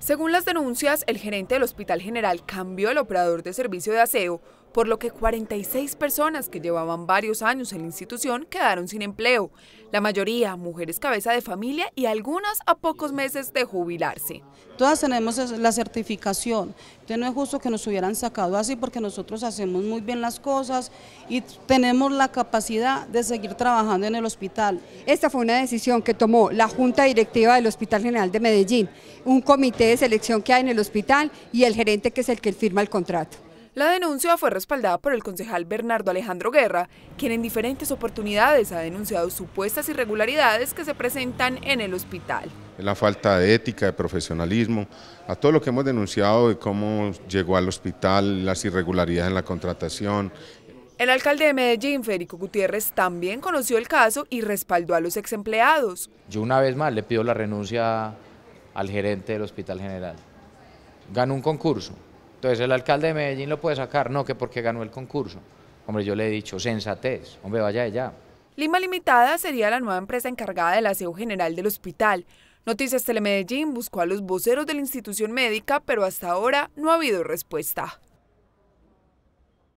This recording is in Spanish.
Según las denuncias, el gerente del Hospital General cambió el operador de servicio de aseo por lo que 46 personas que llevaban varios años en la institución quedaron sin empleo, la mayoría mujeres cabeza de familia y algunas a pocos meses de jubilarse. Todas tenemos la certificación, no es justo que nos hubieran sacado así porque nosotros hacemos muy bien las cosas y tenemos la capacidad de seguir trabajando en el hospital. Esta fue una decisión que tomó la Junta Directiva del Hospital General de Medellín, un comité de selección que hay en el hospital y el gerente que es el que firma el contrato. La denuncia fue respaldada por el concejal Bernardo Alejandro Guerra, quien en diferentes oportunidades ha denunciado supuestas irregularidades que se presentan en el hospital. La falta de ética, de profesionalismo, a todo lo que hemos denunciado de cómo llegó al hospital, las irregularidades en la contratación, el alcalde de Medellín, Federico Gutiérrez, también conoció el caso y respaldó a los ex empleados. Yo una vez más le pido la renuncia al gerente del Hospital General. Ganó un concurso, entonces, el alcalde de Medellín lo puede sacar, no, que porque ganó el concurso. Hombre, yo le he dicho, sensatez, hombre, vaya allá. Lima Limitada sería la nueva empresa encargada del aseo general del hospital. Noticias Telemedellín buscó a los voceros de la institución médica, pero hasta ahora no ha habido respuesta.